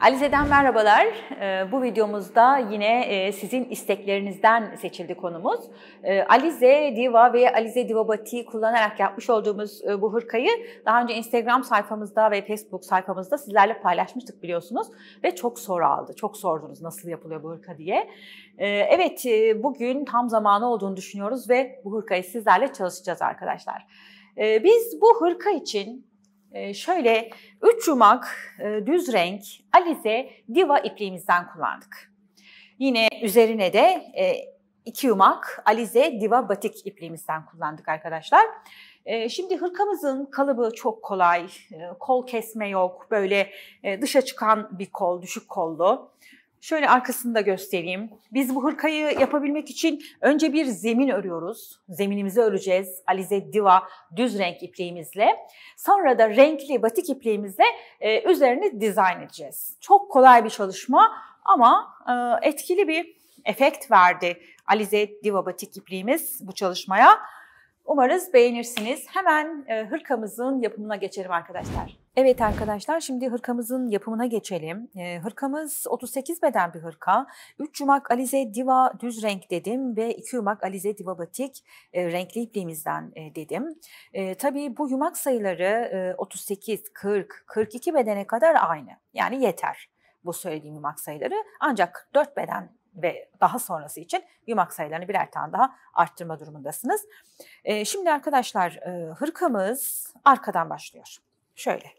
Alize'den merhabalar. Ee, bu videomuzda yine e, sizin isteklerinizden seçildi konumuz. Ee, Alize Diva ve Alize Diva Divabati kullanarak yapmış olduğumuz e, bu hırkayı daha önce Instagram sayfamızda ve Facebook sayfamızda sizlerle paylaşmıştık biliyorsunuz. Ve çok soru aldı. Çok sordunuz nasıl yapılıyor bu hırka diye. Ee, evet e, bugün tam zamanı olduğunu düşünüyoruz ve bu hırkayı sizlerle çalışacağız arkadaşlar. Biz bu hırka için ee, şöyle 3 yumak e, düz renk alize diva ipliğimizden kullandık. Yine üzerine de e, 2 yumak alize diva batik ipliğimizden kullandık arkadaşlar. Ee, şimdi hırkamızın kalıbı çok kolay, ee, kol kesme yok, böyle e, dışa çıkan bir kol, düşük kollu. Şöyle arkasını da göstereyim. Biz bu hırkayı yapabilmek için önce bir zemin örüyoruz. Zeminimizi öreceğiz. Alize Diva düz renk ipliğimizle. Sonra da renkli batik ipliğimizle e, üzerini dizayn edeceğiz. Çok kolay bir çalışma ama e, etkili bir efekt verdi Alize Diva batik ipliğimiz bu çalışmaya. Umarız beğenirsiniz. Hemen e, hırkamızın yapımına geçelim arkadaşlar. Evet arkadaşlar şimdi hırkamızın yapımına geçelim. Ee, hırkamız 38 beden bir hırka. 3 yumak alize diva düz renk dedim ve 2 yumak alize diva batik e, renkli ipliğimizden e, dedim. E, tabii bu yumak sayıları 38, 40, 42 bedene kadar aynı. Yani yeter bu söylediğim yumak sayıları. Ancak 4 beden ve daha sonrası için yumak sayılarını birer tane daha arttırma durumundasınız. E, şimdi arkadaşlar e, hırkamız arkadan başlıyor. Şöyle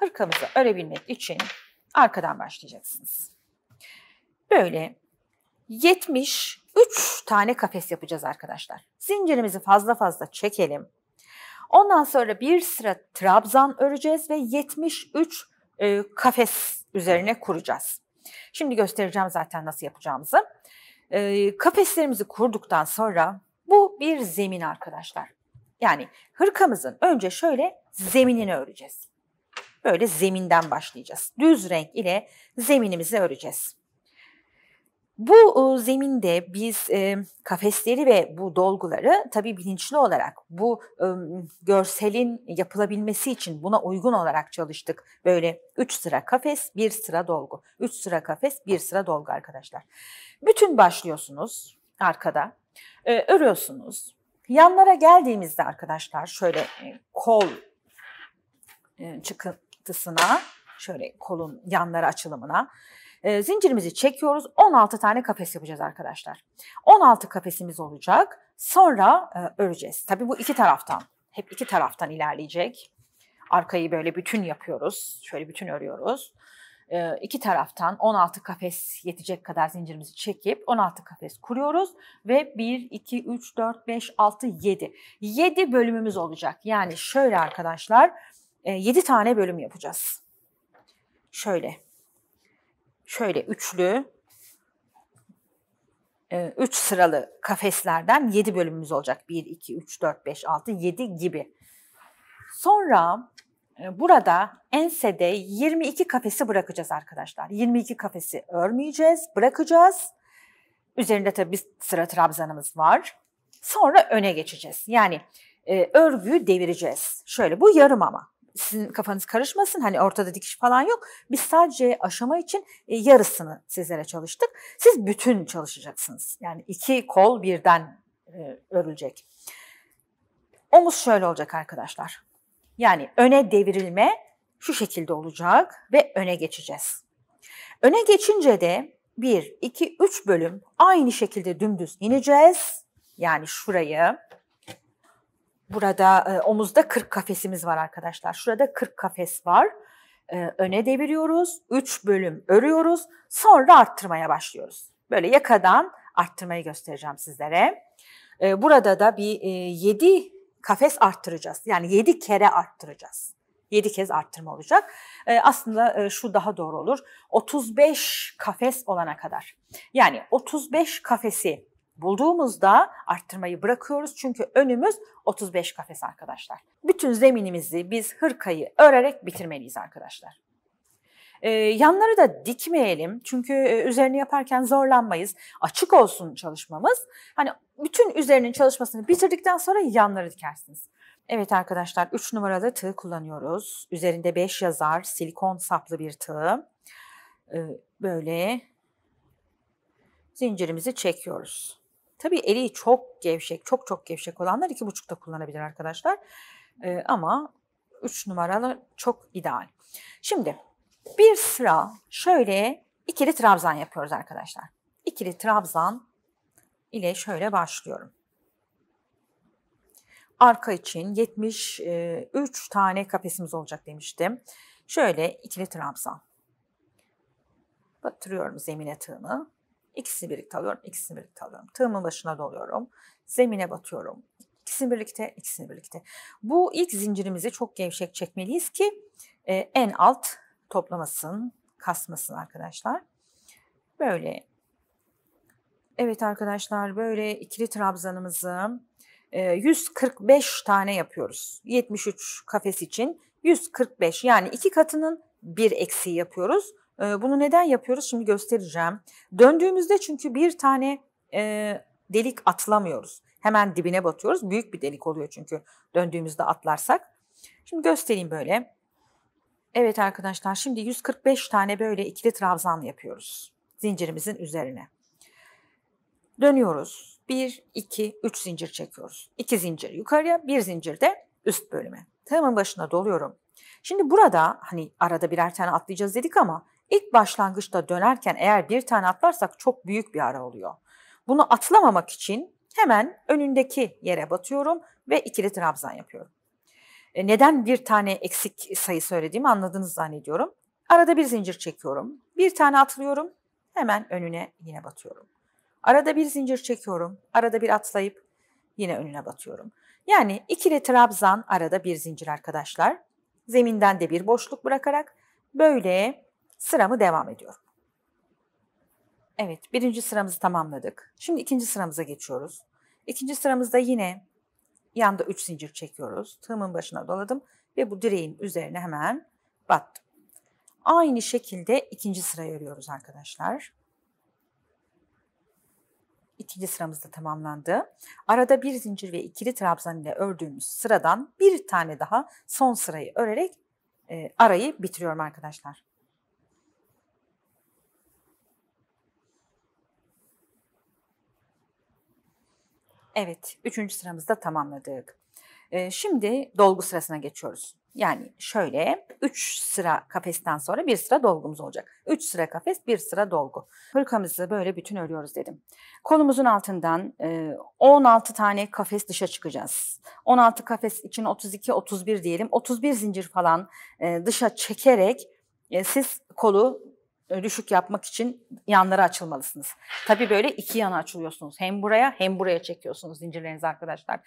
Hırkamızı örebilmek için arkadan başlayacaksınız. Böyle 73 tane kafes yapacağız arkadaşlar. Zincirimizi fazla fazla çekelim. Ondan sonra bir sıra trabzan öreceğiz ve 73 e, kafes üzerine kuracağız. Şimdi göstereceğim zaten nasıl yapacağımızı. E, kafeslerimizi kurduktan sonra bu bir zemin arkadaşlar. Yani hırkamızın önce şöyle zeminini öreceğiz. Böyle zeminden başlayacağız. Düz renk ile zeminimizi öreceğiz. Bu e, zeminde biz e, kafesleri ve bu dolguları tabii bilinçli olarak bu e, görselin yapılabilmesi için buna uygun olarak çalıştık. Böyle üç sıra kafes, bir sıra dolgu. üç sıra kafes, bir sıra dolgu arkadaşlar. Bütün başlıyorsunuz arkada. örüyorsunuz. Yanlara geldiğimizde arkadaşlar şöyle kol çıkın çıktısına şöyle kolun yanları açılımına e, zincirimizi çekiyoruz. 16 tane kafes yapacağız arkadaşlar. 16 kafesimiz olacak. Sonra e, öreceğiz. Tabii bu iki taraftan. Hep iki taraftan ilerleyecek. Arkayı böyle bütün yapıyoruz. Şöyle bütün örüyoruz. E, iki taraftan 16 kafes yetecek kadar zincirimizi çekip 16 kafes kuruyoruz. Ve 1, 2, 3, 4, 5, 6, 7. 7 bölümümüz olacak. Yani şöyle arkadaşlar 7 ee, tane bölüm yapacağız. Şöyle. Şöyle üçlü, ee, üç sıralı kafeslerden 7 bölümümüz olacak. 1, 2, 3, 4, 5, 6, 7 gibi. Sonra e, burada ensede 22 kafesi bırakacağız arkadaşlar. 22 kafesi örmeyeceğiz, bırakacağız. Üzerinde tabii bir sıra trabzanımız var. Sonra öne geçeceğiz. Yani e, örgüyü devireceğiz. Şöyle bu yarım ama sizin kafanız karışmasın. Hani ortada dikiş falan yok. Biz sadece aşama için e, yarısını sizlere çalıştık. Siz bütün çalışacaksınız. Yani iki kol birden e, örülecek. Omuz şöyle olacak arkadaşlar. Yani öne devirilme şu şekilde olacak ve öne geçeceğiz. Öne geçince de 1, 2, 3 bölüm aynı şekilde dümdüz ineceğiz. Yani şurayı Burada e, omuzda 40 kafesimiz var arkadaşlar. Şurada 40 kafes var. E, öne deviriyoruz. 3 bölüm örüyoruz. Sonra arttırmaya başlıyoruz. Böyle yakadan arttırmayı göstereceğim sizlere. E, burada da bir e, 7 kafes arttıracağız. Yani 7 kere arttıracağız. 7 kez arttırma olacak. E, aslında e, şu daha doğru olur. 35 kafes olana kadar. Yani 35 kafesi bulduğumuzda arttırmayı bırakıyoruz. Çünkü önümüz 35 kafes arkadaşlar. Bütün zeminimizi biz hırkayı örerek bitirmeliyiz arkadaşlar. Ee, yanları da dikmeyelim çünkü e, üzerini yaparken zorlanmayız. Açık olsun çalışmamız. Hani bütün üzerinin çalışmasını bitirdikten sonra yanları dikersiniz. Evet arkadaşlar 3 numaralı tığ kullanıyoruz. Üzerinde 5 yazar silikon saplı bir tığ. Ee, böyle zincirimizi çekiyoruz. Tabii eli çok gevşek, çok çok gevşek olanlar iki buçukta kullanabilir arkadaşlar. Ee, ama üç numaralı çok ideal. Şimdi bir sıra şöyle ikili trabzan yapıyoruz arkadaşlar. İkili trabzan ile şöyle başlıyorum. Arka için 73 e, tane kafesimiz olacak demiştim. Şöyle ikili trabzan. Batırıyorum zemine tığımı. İkisini birlikte alıyorum, ikisini birlikte alıyorum. Tığımın başına doluyorum, zemine batıyorum. İkisini birlikte, ikisini birlikte. Bu ilk zincirimizi çok gevşek çekmeliyiz ki e, en alt toplamasın, kasmasın arkadaşlar. Böyle. Evet arkadaşlar böyle ikili trabzanımızı 145 e, tane yapıyoruz. 73 kafes için 145 yani iki katının bir eksiği yapıyoruz. Bunu neden yapıyoruz şimdi göstereceğim. Döndüğümüzde çünkü bir tane e, delik atlamıyoruz. Hemen dibine batıyoruz. Büyük bir delik oluyor çünkü döndüğümüzde atlarsak. Şimdi göstereyim böyle. Evet arkadaşlar şimdi 145 tane böyle ikili trabzan yapıyoruz. Zincirimizin üzerine. Dönüyoruz. 1, 2, 3 zincir çekiyoruz. 2 zincir yukarıya, 1 zincir de üst bölüme. Tığımın başına doluyorum. Şimdi burada hani arada birer tane atlayacağız dedik ama İlk başlangıçta dönerken eğer bir tane atlarsak çok büyük bir ara oluyor. Bunu atlamamak için hemen önündeki yere batıyorum ve ikili trabzan yapıyorum. E, neden bir tane eksik sayı söylediğimi anladınız zannediyorum. Arada bir zincir çekiyorum. Bir tane atlıyorum. Hemen önüne yine batıyorum. Arada bir zincir çekiyorum. Arada bir atlayıp yine önüne batıyorum. Yani ikili trabzan arada bir zincir arkadaşlar. Zeminden de bir boşluk bırakarak böyle Sıramı devam ediyorum. Evet, birinci sıramızı tamamladık. Şimdi ikinci sıramıza geçiyoruz. İkinci sıramızda yine yanda 3 zincir çekiyoruz. Tığımın başına doladım ve bu direğin üzerine hemen battım. Aynı şekilde ikinci sırayı örüyoruz arkadaşlar. İkinci sıramız da tamamlandı. Arada bir zincir ve ikili trabzan ile ördüğümüz sıradan bir tane daha son sırayı örerek e, arayı bitiriyorum arkadaşlar. Evet, üçüncü sıramızda tamamladık. Ee, şimdi dolgu sırasına geçiyoruz. Yani şöyle üç sıra kafesten sonra bir sıra dolgumuz olacak. Üç sıra kafes, bir sıra dolgu. Hırkamızı böyle bütün örüyoruz dedim. Kolumuzun altından e, 16 tane kafes dışa çıkacağız. 16 kafes için 32, 31 diyelim. 31 zincir falan e, dışa çekerek e, siz kolu e, düşük yapmak için yanları açılmalısınız. Tabii böyle iki yana açılıyorsunuz. Hem buraya hem buraya çekiyorsunuz zincirlerinizi arkadaşlar.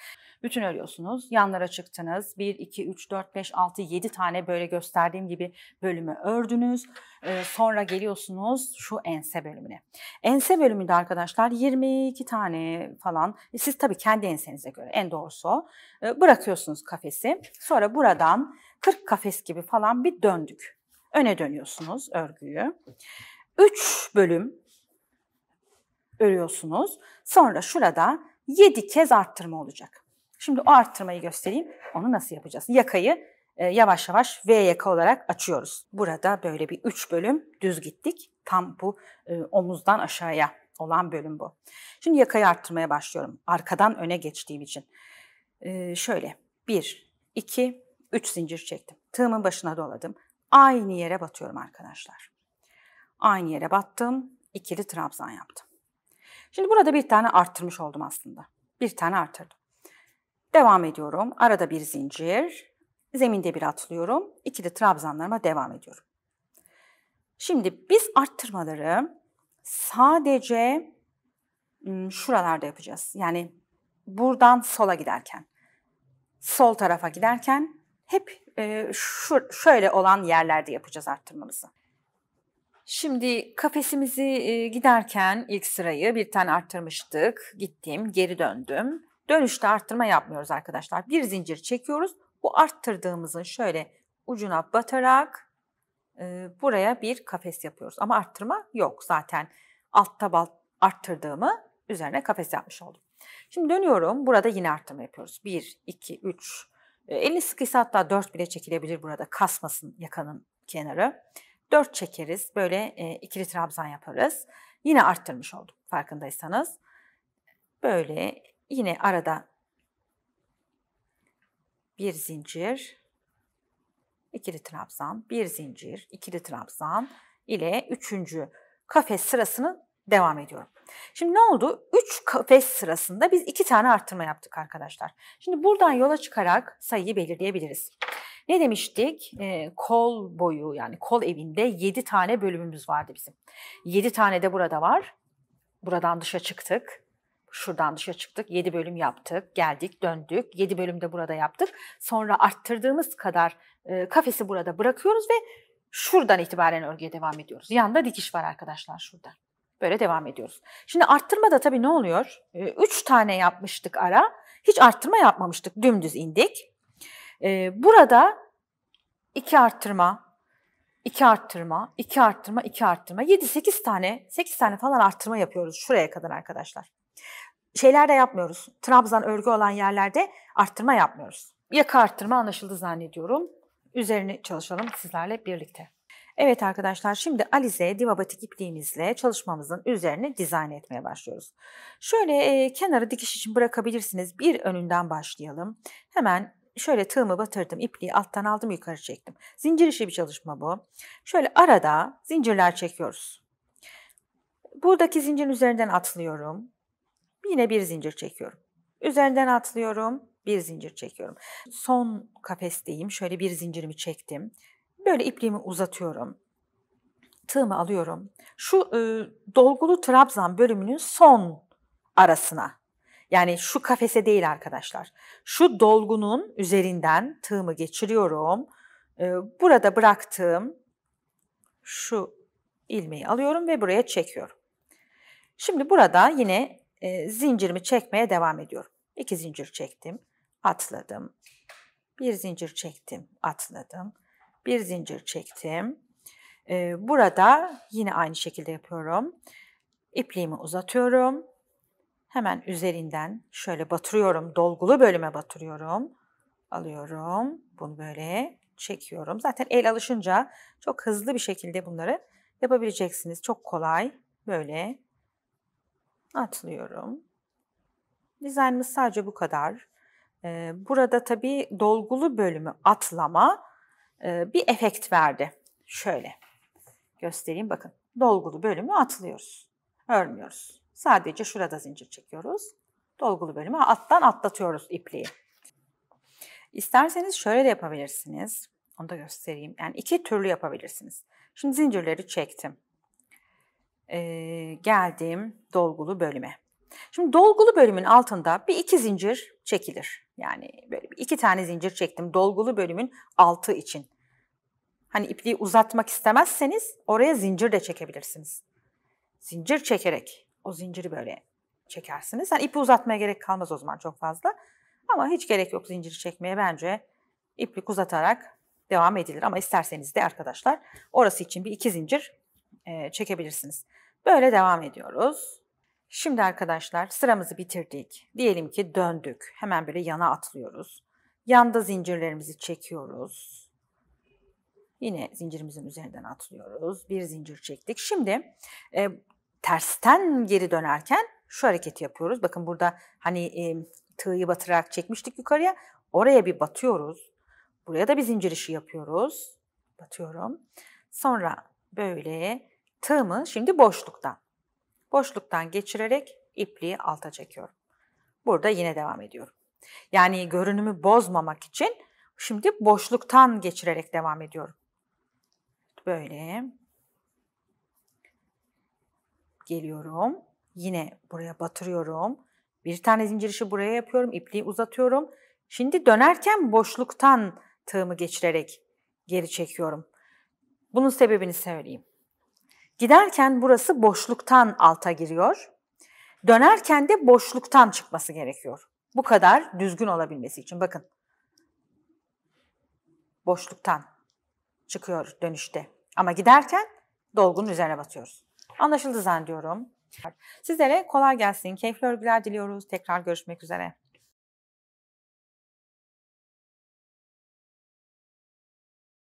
Bütün örüyorsunuz. Yanlara çıktınız. 1, 2, 3, 4, 5, 6, 7 tane böyle gösterdiğim gibi bölümü ördünüz. Ee, sonra geliyorsunuz şu ense bölümüne. Ense bölümünde arkadaşlar 22 tane falan. E, siz tabii kendi ensenize göre en doğrusu o. Ee, bırakıyorsunuz kafesi. Sonra buradan 40 kafes gibi falan bir döndük öne dönüyorsunuz örgüyü. Üç bölüm örüyorsunuz. Sonra şurada yedi kez arttırma olacak. Şimdi o arttırmayı göstereyim. Onu nasıl yapacağız? Yakayı e, yavaş yavaş V yaka olarak açıyoruz. Burada böyle bir üç bölüm düz gittik. Tam bu e, omuzdan aşağıya olan bölüm bu. Şimdi yakayı arttırmaya başlıyorum. Arkadan öne geçtiğim için. E, şöyle bir, iki, üç zincir çektim. Tığımın başına doladım. Aynı yere batıyorum arkadaşlar. Aynı yere battım. ikili trabzan yaptım. Şimdi burada bir tane arttırmış oldum aslında. Bir tane arttırdım. Devam ediyorum. Arada bir zincir. Zeminde bir atlıyorum. İkili trabzanlarıma devam ediyorum. Şimdi biz arttırmaları sadece şuralarda yapacağız. Yani buradan sola giderken, sol tarafa giderken hep e, şu şöyle olan yerlerde yapacağız arttırmamızı. Şimdi kafesimizi e, giderken ilk sırayı bir tane arttırmıştık. Gittim, geri döndüm. Dönüşte arttırma yapmıyoruz arkadaşlar. Bir zincir çekiyoruz. Bu arttırdığımızın şöyle ucuna batarak e, buraya bir kafes yapıyoruz. Ama arttırma yok zaten. Alt tabal arttırdığımı üzerine kafes yapmış oldum. Şimdi dönüyorum. Burada yine arttırma yapıyoruz. 1, 2, 3, ee, elini sıkıysa hatta dört bile çekilebilir burada kasmasın yakanın kenarı. Dört çekeriz böyle e, ikili trabzan yaparız. Yine arttırmış olduk farkındaysanız. Böyle yine arada bir zincir, ikili trabzan, bir zincir, ikili trabzan ile üçüncü kafes sırasının devam ediyorum. Şimdi ne oldu? 3 kafes sırasında biz 2 tane artırma yaptık arkadaşlar. Şimdi buradan yola çıkarak sayıyı belirleyebiliriz. Ne demiştik? E, kol boyu yani kol evinde 7 tane bölümümüz vardı bizim. 7 tane de burada var. Buradan dışa çıktık. Şuradan dışa çıktık. 7 bölüm yaptık. Geldik, döndük. 7 bölümde burada yaptık. Sonra arttırdığımız kadar e, kafesi burada bırakıyoruz ve şuradan itibaren örgüye devam ediyoruz. Yanda dikiş var arkadaşlar şurada. Böyle devam ediyoruz. Şimdi arttırma da tabii ne oluyor? Ee, üç tane yapmıştık ara. Hiç arttırma yapmamıştık. Dümdüz indik. Ee, burada iki arttırma, iki arttırma, iki arttırma, iki arttırma. yedi sekiz tane, sekiz tane falan arttırma yapıyoruz şuraya kadar arkadaşlar. Şeyler de yapmıyoruz. Trabzan örgü olan yerlerde arttırma yapmıyoruz. Yaka arttırma anlaşıldı zannediyorum. Üzerine çalışalım sizlerle birlikte. Evet arkadaşlar şimdi alize divabatik ipliğimizle çalışmamızın üzerine dizayn etmeye başlıyoruz. Şöyle e, kenara dikiş için bırakabilirsiniz. Bir önünden başlayalım. Hemen şöyle tığımı batırdım. ipliği alttan aldım yukarı çektim. Zincir işi bir çalışma bu. Şöyle arada zincirler çekiyoruz. Buradaki zincirin üzerinden atlıyorum. Yine bir zincir çekiyorum. Üzerinden atlıyorum. Bir zincir çekiyorum. Son kafesteyim. Şöyle bir zincirimi çektim. Böyle ipliğimi uzatıyorum. Tığımı alıyorum. Şu e, dolgulu trabzan bölümünün son arasına. Yani şu kafese değil arkadaşlar. Şu dolgunun üzerinden tığımı geçiriyorum. E, burada bıraktığım şu ilmeği alıyorum ve buraya çekiyorum. Şimdi burada yine e, zincirimi çekmeye devam ediyorum. İki zincir çektim, atladım. Bir zincir çektim, atladım bir zincir çektim. burada yine aynı şekilde yapıyorum. İpliğimi uzatıyorum. Hemen üzerinden şöyle batırıyorum. Dolgulu bölüme batırıyorum. Alıyorum. Bunu böyle çekiyorum. Zaten el alışınca çok hızlı bir şekilde bunları yapabileceksiniz. Çok kolay. Böyle atlıyorum. Dizaynımız sadece bu kadar. Burada tabii dolgulu bölümü atlama e, bir efekt verdi. Şöyle göstereyim bakın. Dolgulu bölümü atlıyoruz. Örmüyoruz. Sadece şurada zincir çekiyoruz. Dolgulu bölümü alttan atlatıyoruz ipliği. İsterseniz şöyle de yapabilirsiniz. Onu da göstereyim. Yani iki türlü yapabilirsiniz. Şimdi zincirleri çektim. Ee, geldim dolgulu bölüme. Şimdi dolgulu bölümün altında bir iki zincir çekilir. Yani böyle iki tane zincir çektim dolgulu bölümün altı için. Hani ipliği uzatmak istemezseniz oraya zincir de çekebilirsiniz. Zincir çekerek o zinciri böyle çekersiniz. Hani ipi uzatmaya gerek kalmaz o zaman çok fazla. Ama hiç gerek yok zinciri çekmeye bence iplik uzatarak devam edilir. Ama isterseniz de arkadaşlar orası için bir iki zincir çekebilirsiniz. Böyle devam ediyoruz. Şimdi arkadaşlar sıramızı bitirdik. Diyelim ki döndük. Hemen böyle yana atlıyoruz. Yanda zincirlerimizi çekiyoruz. Yine zincirimizin üzerinden atlıyoruz. Bir zincir çektik. Şimdi e, tersten geri dönerken şu hareketi yapıyoruz. Bakın burada hani e, tığı batırarak çekmiştik yukarıya. Oraya bir batıyoruz. Buraya da bir zincir işi yapıyoruz. Batıyorum. Sonra böyle tığımı şimdi boşluktan boşluktan geçirerek ipliği alta çekiyorum. Burada yine devam ediyorum. Yani görünümü bozmamak için şimdi boşluktan geçirerek devam ediyorum. Böyle. Geliyorum. Yine buraya batırıyorum. Bir tane zincir işi buraya yapıyorum. İpliği uzatıyorum. Şimdi dönerken boşluktan tığımı geçirerek geri çekiyorum. Bunun sebebini söyleyeyim. Giderken burası boşluktan alta giriyor. Dönerken de boşluktan çıkması gerekiyor. Bu kadar düzgün olabilmesi için. Bakın. Boşluktan çıkıyor dönüşte. Ama giderken dolgunun üzerine batıyoruz. Anlaşıldı zannediyorum. Sizlere kolay gelsin, keyifli örgüler diliyoruz. Tekrar görüşmek üzere.